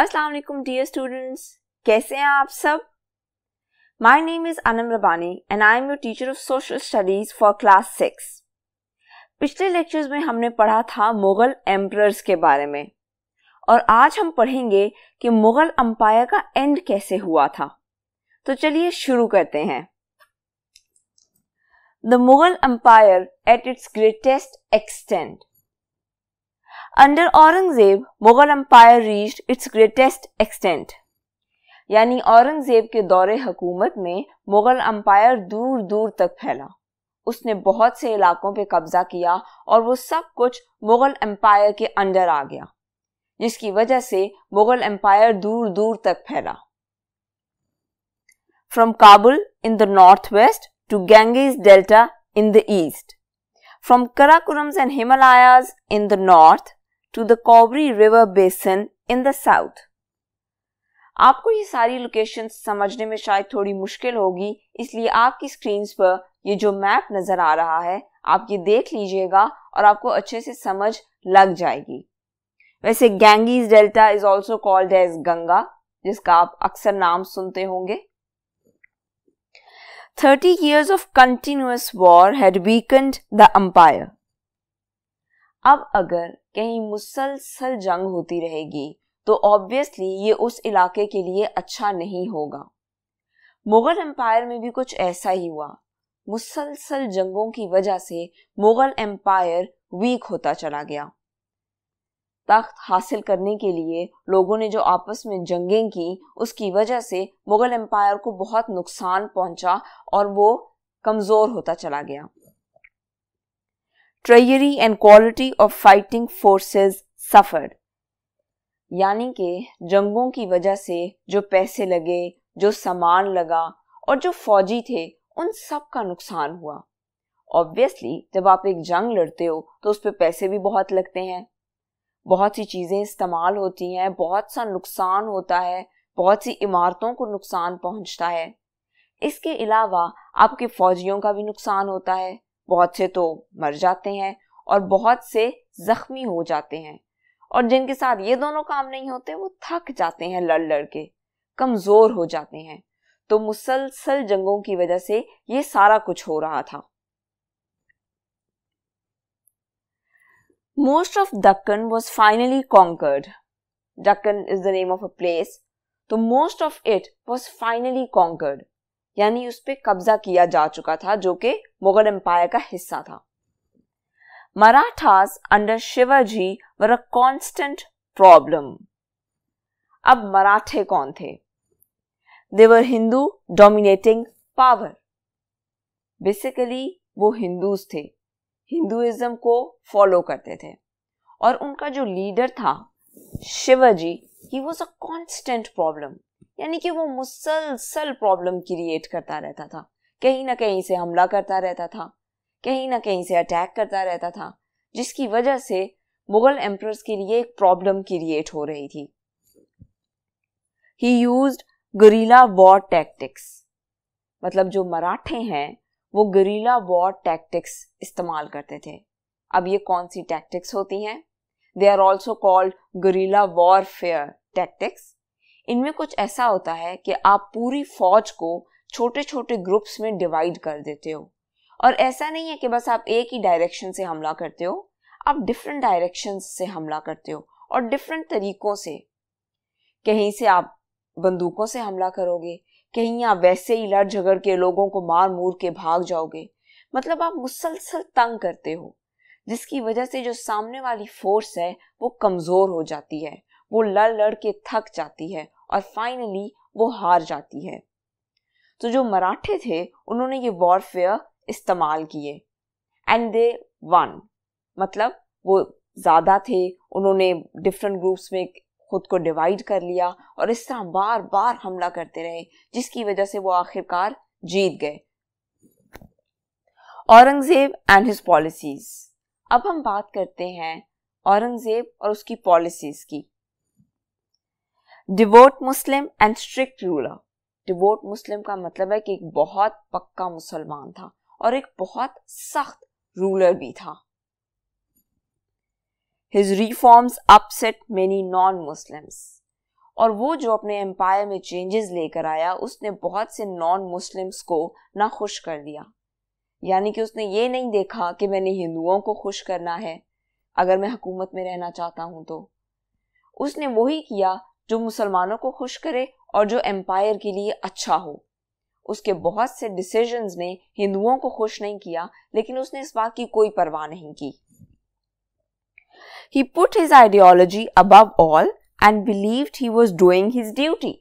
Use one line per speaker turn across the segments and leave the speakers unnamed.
अस्सलाम वालेकुम dear students कैसे हैं आप सब my name is Anam Rabbani and I am your teacher of social studies for class six पिछले लेक्चर्स में हमने पढ़ा था मुग़ल एम्प्रर्स के बारे में और आज हम पढ़ेंगे कि मुग़ल अम्पायर का एंड कैसे हुआ था तो चलिए शुरू करते हैं the Mughal empire at its greatest extent under Aurangzeb Mughal empire reached its greatest extent यानी औरंगजेब के दौरे हकूमत में मुगल अम्पायर दूर दूर तक फैला उसने बहुत से इलाकों पर कब्जा किया और वो सब कुछ मुगल एम्पायर के अंडर आ गया जिसकी वजह से मुगल एम्पायर दूर दूर तक फैला from Kabul in the north west to Ganges delta in the east from Karakorams and Himalayas in the north to the Kobri River Basin in the south. आपको ये सारी लोकेशन समझने में शायद थोड़ी मुश्किल होगी इसलिए आपकी स्क्रीन पर ये जो मैप नज़र आ रहा है आप ये देख लीजिएगा और आपको अच्छे से समझ लग जाएगी वैसे Ganges delta is also called as Ganga जिसका आप अक्सर नाम सुनते होंगे thirty years of continuous war had weakened the empire. अब अगर कहीं मुसलसल जंग होती रहेगी तो ऑब्वियसली ये उस इलाके के लिए अच्छा नहीं होगा मुगल एम्पायर में भी कुछ ऐसा ही हुआ मुसलसल जंगों की वजह से मुगल एम्पायर वीक होता चला गया तख्त हासिल करने के लिए लोगों ने जो आपस में जंगें की उसकी वजह से मुगल एम्पायर को बहुत नुकसान पहुंचा और वो कमज़ोर होता चला गया treasury and quality of fighting forces suffered यानी कि जंगों की वजह से जो पैसे लगे जो सामान लगा और जो फौजी थे उन सब का नुकसान हुआ ऑब्वियसली जब आप एक जंग लड़ते हो तो उस पर पैसे भी बहुत लगते हैं बहुत सी चीज़ें इस्तेमाल होती हैं बहुत सा नुकसान होता है बहुत सी इमारतों को नुकसान पहुंचता है इसके अलावा आपके फौजियों का भी नुकसान होता है बहुत से तो मर जाते हैं और बहुत से जख्मी हो जाते हैं और जिनके साथ ये दोनों काम नहीं होते वो थक जाते हैं लड़ लड़ के कमजोर हो जाते हैं तो मुसलसल जंगों की वजह से ये सारा कुछ हो रहा था most of Deccan was finally conquered Deccan is the name of a place तो most of it was finally conquered यानी उस पर कब्जा किया जा चुका था जो कि मुगल एम्पायर का हिस्सा था Marathas under Shivaji were a constant problem अब मराठे कौन थे they were Hindu dominating power basically वो हिंदूज थे हिंदुइज्म को फॉलो करते थे और उनका जो लीडर था शिवाजी ही वॉज अ कॉन्स्टेंट प्रॉब्लम यानी कि वो मुसलसल प्रॉब्लम क्रिएट करता रहता था कहीं ना कहीं से हमला करता रहता था कहीं ना कहीं से अटैक करता रहता था जिसकी वजह से मुगल एम्प्रस के लिए एक प्रॉब्लम क्रिएट हो रही थी he use guerrilla war tactics मतलब जो मराठे हैं वो गरीला वॉर टैक्टिक्स इस्तेमाल करते थे अब ये कौन सी टैक्टिक्स होती हैं they are also called guerrilla warfare tactics इनमें कुछ ऐसा होता है कि आप पूरी फौज को छोटे छोटे ग्रुप्स में डिवाइड कर देते हो और ऐसा नहीं है कि बस आप एक ही डायरेक्शन से हमला करते हो आप डिफरेंट डायरेक्शन से हमला करते हो और डिफरेंट तरीकों से कहीं से आप बंदूकों से हमला करोगे कहीं आप वैसे ही लड़ झगड़ के लोगों को मार मूर के भाग जाओगे मतलब आप मुसलसल तंग करते हो जिसकी वजह से जो सामने वाली फोर्स है वो कमज़ोर हो जाती है वो लड़ लड़ के थक जाती है और फाइनली वो हार जाती है तो जो मराठे थे उन्होंने ये वॉरफेयर इस्तेमाल किए एंड दे वन मतलब वो ज़्यादा थे उन्होंने डिफरेंट ग्रुप्स में खुद को डिवाइड कर लिया और इस तरह बार बार हमला करते रहे जिसकी वजह से वो आखिरकार जीत गए औरंगजेब एंड हिज पॉलिसीज अब हम बात करते हैं औरंगजेब और उसकी पॉलिसीज की devout Muslim and strict ruler devout Muslim का मतलब है कि एक बहुत पक्का मुसलमान था और एक बहुत सख्त रूलर भी था his reforms upset many non Muslims और वो जो अपने एम्पायर में चेंजेस लेकर आया उसने बहुत से नॉन मुस्लिम्स को ना खुश कर दिया यानी कि उसने ये नहीं देखा कि मैंने हिंदुओं को खुश करना है अगर मैं हुकूमत में रहना चाहता हूं तो उसने वही किया जो मुसलमानों को खुश करे और जो एम्पायर के लिए अच्छा हो उसके बहुत से डिसीजंस ने हिंदुओं को खुश नहीं किया लेकिन उसने इस बात की कोई परवाह नहीं की he put his ideology above all and believed he was doing his duty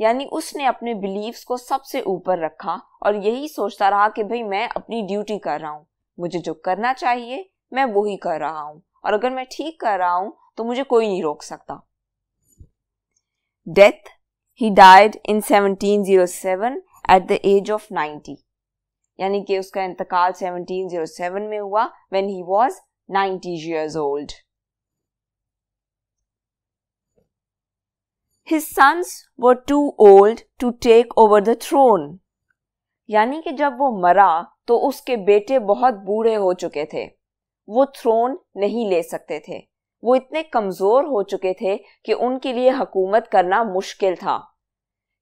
यानी उसने अपने बिलीव्स को सबसे ऊपर रखा और यही सोचता रहा कि भाई मैं अपनी ड्यूटी कर रहा हूँ मुझे जो करना चाहिए मैं वो ही कर रहा हूँ और अगर मैं ठीक कर रहा हूँ तो मुझे कोई नहीं रोक सकता death, he died in 1707 at the age of 90. yani कि uska intikal 1707 mein hua when he was 90 years old. His sons were too old to take over the throne. yani कि jab wo mara to uske bete bahut boodhe ho chuke the वो throne नहीं ले सकते थे वो इतने कमज़ोर हो चुके थे कि उनके लिए हकूमत करना मुश्किल था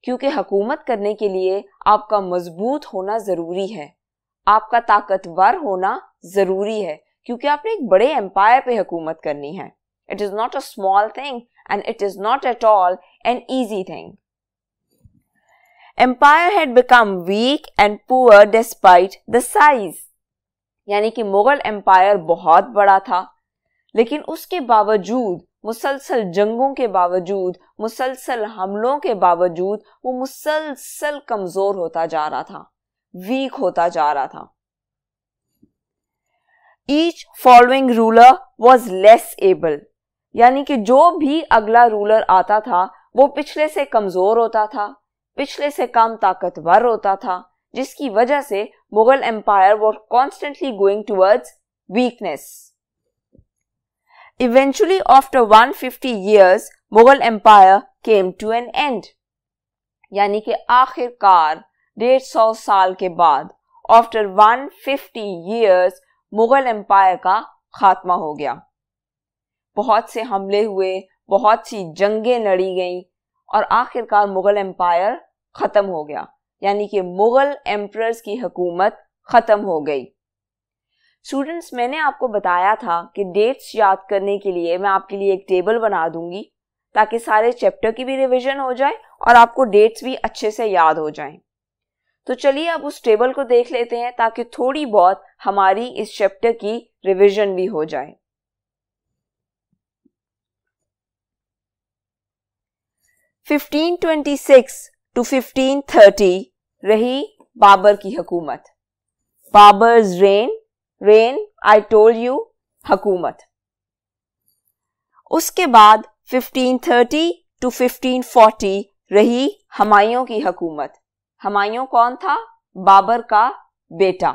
क्योंकि हकूमत करने के लिए आपका मजबूत होना ज़रूरी है आपका ताकतवर होना ज़रूरी है क्योंकि आपने एक बड़े एम्पायर पे हकूमत करनी है it is not a small thing and it is not at all an easy thing empire had become weak and poor despite the size यानी कि मुगल एम्पायर बहुत बड़ा था लेकिन उसके बावजूद मुसलसल जंगों के बावजूद मुसलसल हमलों के बावजूद वो मुसलसल कमज़ोर होता जा रहा था वीक होता जा रहा था each following ruler was less able यानी कि जो भी अगला रूलर आता था वो पिछले से कमज़ोर होता था पिछले से कम ताकतवर होता था जिसकी वजह से Mughal empire were constantly going towards weakness Eventually, after 150 years, Mughal Empire came to an end. यानी कि आखिरकार 150 साल के बाद after 150 years, मुगल एम्पायर का खात्मा हो गया बहुत से हमले हुए बहुत सी जंगें लड़ी गईं और आखिरकार मुगल एम्पायर ख़त्म हो गया यानी कि मुगल एम्प्रर्स की हुकूमत ख़त्म हो गई स्टूडेंट्स मैंने आपको बताया था कि डेट्स याद करने के लिए मैं आपके लिए एक टेबल बना दूंगी ताकि सारे चैप्टर की भी रिवीजन हो जाए और आपको डेट्स भी अच्छे से याद हो जाएं। तो चलिए अब उस टेबल को देख लेते हैं ताकि थोड़ी बहुत हमारी इस चैप्टर की रिवीजन भी हो जाए fifteen twenty six to fifteen thirty रही बाबर की हुकूमत Babur reign reign I told you हकूमत उसके बाद 1530 टू 1540 रही हमायों की हकूमत हमायों कौन था बाबर का बेटा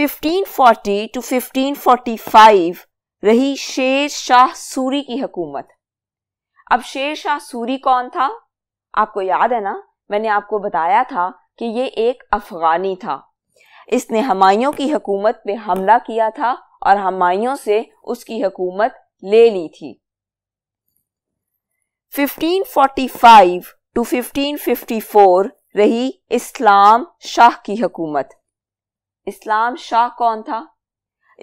1540 टू 1545 रही शेर शाह सूरी की हकूमत अब शेर शाह सूरी कौन था आपको याद है ना मैंने आपको बताया था कि ये एक अफगानी था इसने हमायों की हकूमत पे हमला किया था और हमायों से उसकी हकूमत ले ली थी 1545 टू 1554 रही इस्लाम शाह की हकूमत इस्लाम शाह कौन था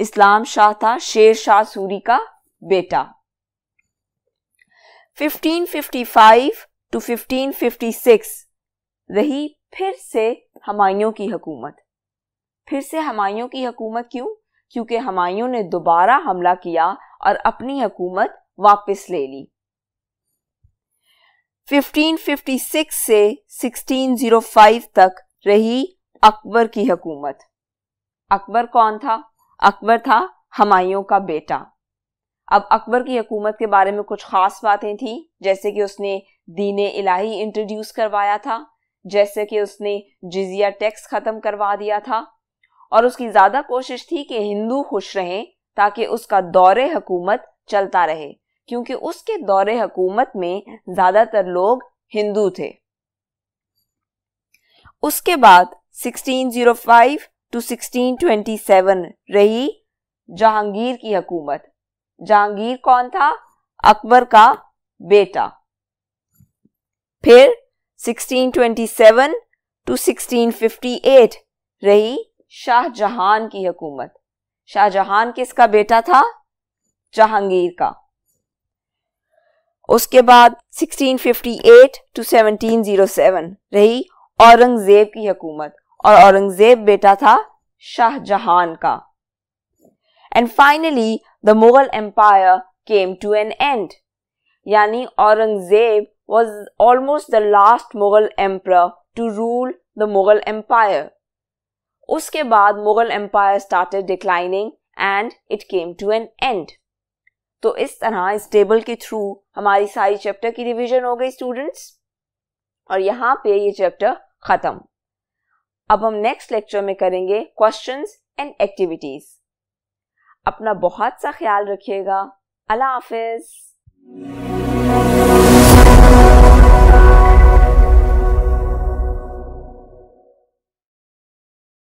इस्लाम शाह था शेर शाह सूरी का बेटा 1555 टू 1556 रही फिर से हमायों की हकूमत फिर से हमायों की हकूमत क्यों क्योंकि हमायों ने दोबारा हमला किया और अपनी हकूमत वापस ले ली 1556 से 1605 तक रही अकबर की हकूमत अकबर कौन था अकबर था हमायों का बेटा अब अकबर की हकूमत के बारे में कुछ खास बातें थी जैसे कि उसने दीन इलाही इंट्रोड्यूस करवाया था जैसे कि उसने जिजिया टैक्स ख़त्म करवा दिया था और उसकी ज्यादा कोशिश थी कि हिंदू खुश रहें ताकि उसका दौरे हकूमत चलता रहे क्योंकि उसके दौरे हकूमत में ज्यादातर लोग हिंदू थे उसके बाद 1605 टू 1627 रही जहांगीर की हकूमत जहांगीर कौन था अकबर का बेटा फिर 1627 टू 1658 रही शाहजहान की हुकूमत शाहजहान किसका बेटा था जहांगीर का उसके बाद 1658 टू 1707 रही औरंगजेब की हुकूमत और औरंगजेब बेटा था शाहजहान का and finally the Mughal empire came to an end यानी Aurangzeb was almost the last Mughal emperor to rule the Mughal empire उसके बाद Mughal empire started declining and it came to an end तो इस तरह इस टेबल के थ्रू हमारी सारी चैप्टर की रिवीजन हो गई स्टूडेंट्स और यहाँ पे ये चैप्टर खत्म अब हम नेक्स्ट लेक्चर में करेंगे क्वेश्चंस एंड एक्टिविटीज अपना बहुत सा ख्याल रखिएगा अल्लाह हाफिज़